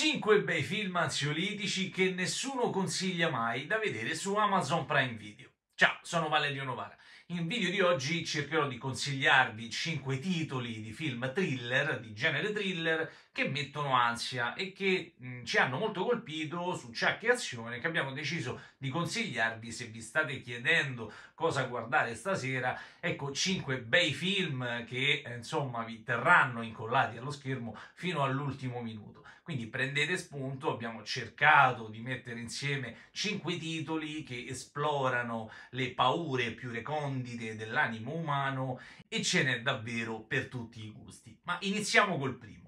5 bei film ansiolitici che nessuno consiglia mai da vedere su Amazon Prime Video. Ciao, sono Valerio Novara in video di oggi cercherò di consigliarvi 5 titoli di film thriller, di genere thriller, che mettono ansia e che mh, mm, ci hanno molto colpito su Ciacchi Azione, che abbiamo deciso di consigliarvi se vi state chiedendo cosa guardare stasera. Ecco 5 bei film che eh, insomma vi terranno incollati allo schermo fino all'ultimo minuto. Quindi prendete spunto, abbiamo cercato di mettere insieme 5 titoli che esplorano le paure più recondite recondite dell'animo umano e ce n'è davvero per tutti i gusti. Ma iniziamo col primo.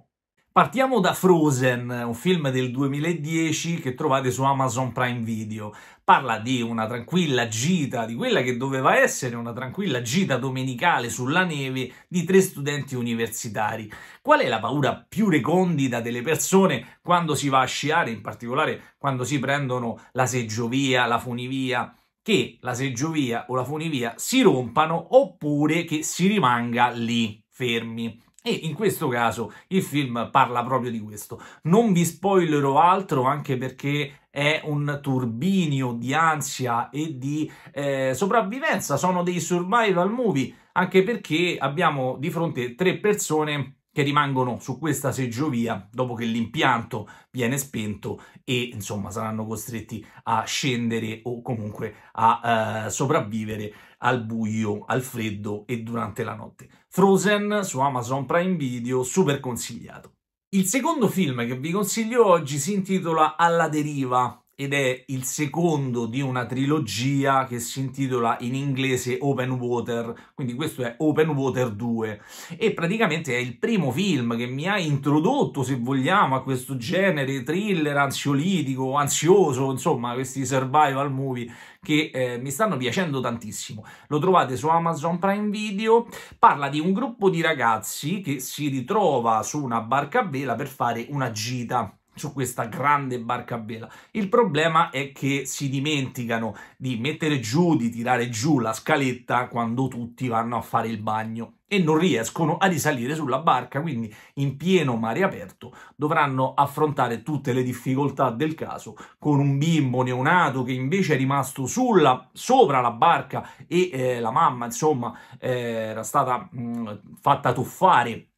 Partiamo da Frozen, un film del 2010 che trovate su Amazon Prime Video. Parla di una tranquilla gita, di quella che doveva essere una tranquilla gita domenicale sulla neve di tre studenti universitari. Qual è la paura più recondita delle persone quando si va a sciare, in particolare quando si prendono la seggiovia, la funivia? che la seggiovia o la funivia si rompano oppure che si rimanga lì fermi. E in questo caso il film parla proprio di questo. Non vi spoilerò altro anche perché è un turbinio di ansia e di eh, sopravvivenza, sono dei survival movie, anche perché abbiamo di fronte tre persone che rimangono su questa seggiovia dopo che l'impianto viene spento e insomma saranno costretti a scendere o comunque a eh, sopravvivere al buio, al freddo e durante la notte. Frozen su Amazon Prime Video, super consigliato. Il secondo film che vi consiglio oggi si intitola Alla deriva, ed è il secondo di una trilogia che si intitola in inglese Open Water, quindi questo è Open Water 2 e praticamente è il primo film che mi ha introdotto, se vogliamo, a questo genere thriller ansiolitico, ansioso, insomma, questi survival movie che eh, mi stanno piacendo tantissimo. Lo trovate su Amazon Prime Video, parla di un gruppo di ragazzi che si ritrova su una barca a vela per fare una gita su questa grande barca a vela. Il problema è che si dimenticano di mettere giù, di tirare giù la scaletta quando tutti vanno a fare il bagno e non riescono a risalire sulla barca, quindi in pieno mare aperto dovranno affrontare tutte le difficoltà del caso con un bimbo neonato che invece è rimasto sulla, sopra la barca e eh, la mamma, insomma, eh, era stata mh, mm, fatta tuffare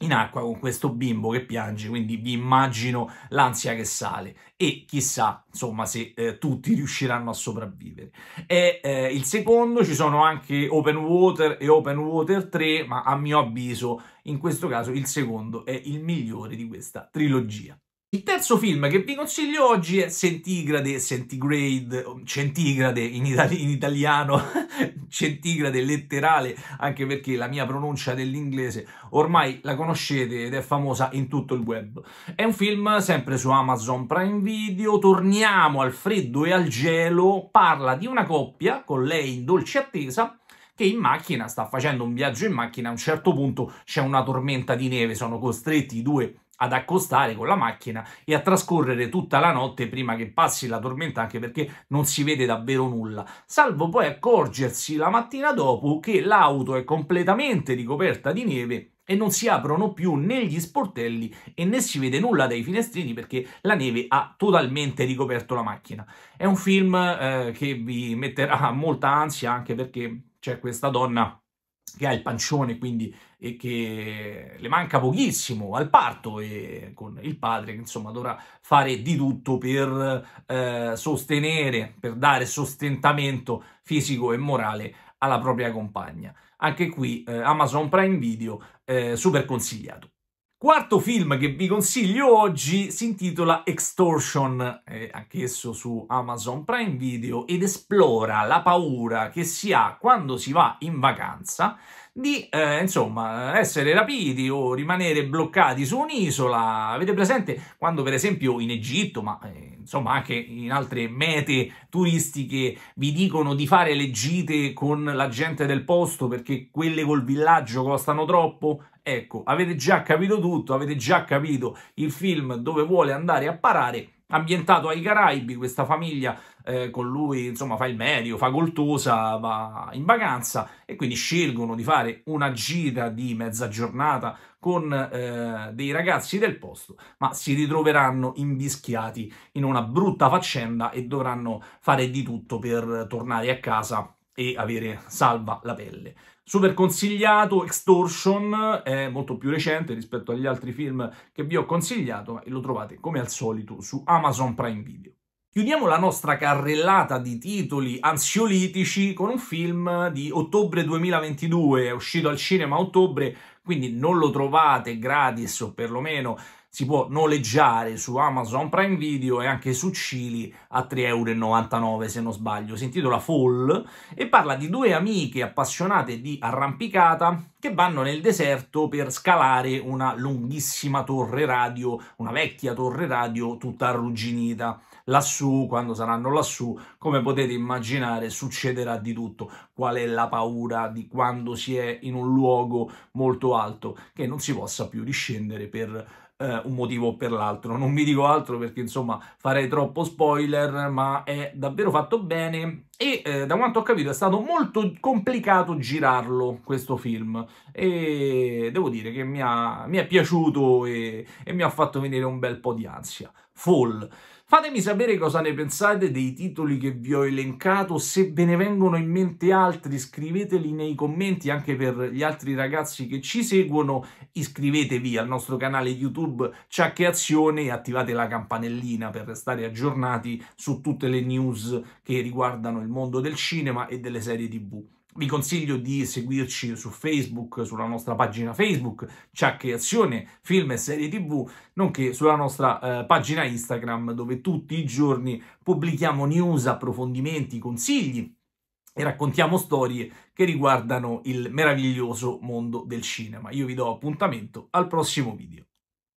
in acqua con questo bimbo che piange, quindi vi immagino l'ansia che sale e chissà, insomma, se eh, tutti riusciranno a sopravvivere. E eh, il secondo ci sono anche Open Water e Open Water 3, ma a mio avviso in questo caso il secondo è il migliore di questa trilogia. Il terzo film che vi consiglio oggi è Centigrade, Centigrade, Centigrade in, itali in italiano, Centigrade letterale, anche perché la mia pronuncia dell'inglese ormai la conoscete ed è famosa in tutto il web. È un film sempre su Amazon Prime Video, torniamo al freddo e al gelo, parla di una coppia, con lei in dolce attesa, che in macchina sta facendo un viaggio in macchina, a un certo punto c'è una tormenta di neve, sono costretti i due ad accostare con la macchina e a trascorrere tutta la notte prima che passi la tormenta, anche perché non si vede davvero nulla, salvo poi accorgersi la mattina dopo che l'auto è completamente ricoperta di neve e non si aprono più né gli sportelli e né si vede nulla dai finestrini perché la neve ha totalmente ricoperto la macchina. È un film eh, che vi metterà molta ansia anche perché c'è questa donna che ha il pancione, quindi e che le manca pochissimo al parto e con il padre che insomma dovrà fare di tutto per eh, sostenere, per dare sostentamento fisico e morale alla propria compagna. Anche qui eh, Amazon Prime Video eh, super consigliato. Quarto film che vi consiglio oggi si intitola Extortion, eh, anch'esso su Amazon Prime Video, ed esplora la paura che si ha quando si va in vacanza di eh, insomma essere rapiti o rimanere bloccati su un'isola. Avete presente quando per esempio in Egitto, ma eh, insomma anche in altre mete turistiche vi dicono di fare le gite con la gente del posto perché quelle col villaggio costano troppo? Ecco, avete già capito tutto, avete già capito il film dove vuole andare a parare ambientato ai Caraibi, questa famiglia eh, con lui insomma fa il medio, fa coltosa, va in vacanza e quindi scelgono di fare una gira di mezza giornata con eh, dei ragazzi del posto, ma si ritroveranno invischiati in una brutta faccenda e dovranno fare di tutto per tornare a casa e avere salva la pelle. Super consigliato, Extortion è molto più recente rispetto agli altri film che vi ho consigliato e lo trovate come al solito su Amazon Prime Video. Chiudiamo la nostra carrellata di titoli ansiolitici con un film di ottobre 2022, è uscito al cinema a ottobre, quindi non lo trovate gratis o perlomeno si può noleggiare su Amazon Prime Video e anche su Cili a 3,99 euro se non sbaglio. Si intitola Fall e parla di due amiche appassionate di arrampicata che vanno nel deserto per scalare una lunghissima torre radio, una vecchia torre radio tutta arrugginita. Lassù, quando saranno lassù, come potete immaginare, succederà di tutto. Qual è la paura di quando si è in un luogo molto alto che non si possa più discendere per eh, un motivo o per l'altro. Non vi dico altro perché insomma farei troppo spoiler, ma è davvero fatto bene e eh, da quanto ho capito è stato molto complicato girarlo questo film e devo dire che mi, ha, mi è piaciuto e, e mi ha fatto venire un bel po' di ansia. Fall. Fatemi sapere cosa ne pensate dei titoli che vi ho elencato, se ve ne vengono in mente altri scriveteli nei commenti anche per gli altri ragazzi che ci seguono, iscrivetevi al nostro canale YouTube Ciacche Azione e attivate la campanellina per restare aggiornati su tutte le news che riguardano il mondo del cinema e delle serie tv. Vi consiglio di seguirci su Facebook, sulla nostra pagina Facebook, Ciacche Azione, Film e Serie TV, nonché sulla nostra eh, pagina Instagram dove tutti i giorni pubblichiamo news, approfondimenti, consigli e raccontiamo storie che riguardano il meraviglioso mondo del cinema. Io vi do appuntamento al prossimo video.